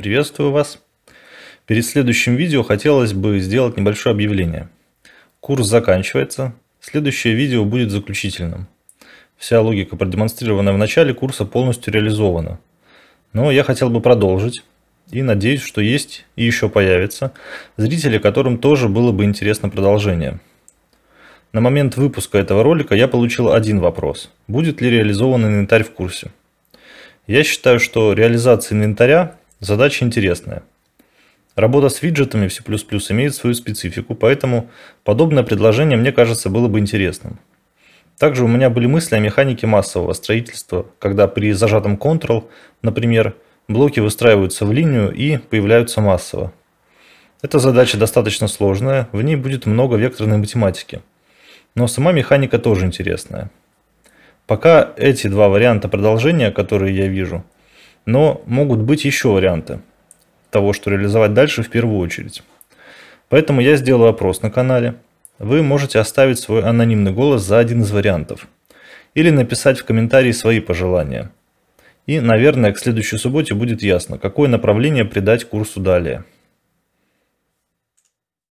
Приветствую вас! Перед следующим видео хотелось бы сделать небольшое объявление. Курс заканчивается, следующее видео будет заключительным. Вся логика, продемонстрированная в начале курса, полностью реализована. Но я хотел бы продолжить и надеюсь, что есть и еще появятся зрители, которым тоже было бы интересно продолжение. На момент выпуска этого ролика я получил один вопрос. Будет ли реализован инвентарь в курсе? Я считаю, что реализация инвентаря Задача интересная. Работа с виджетами в C++ имеет свою специфику, поэтому подобное предложение, мне кажется, было бы интересным. Также у меня были мысли о механике массового строительства, когда при зажатом Ctrl, например, блоки выстраиваются в линию и появляются массово. Эта задача достаточно сложная, в ней будет много векторной математики. Но сама механика тоже интересная. Пока эти два варианта продолжения, которые я вижу, но могут быть еще варианты того, что реализовать дальше в первую очередь. Поэтому я сделал опрос на канале. Вы можете оставить свой анонимный голос за один из вариантов. Или написать в комментарии свои пожелания. И, наверное, к следующей субботе будет ясно, какое направление придать курсу далее.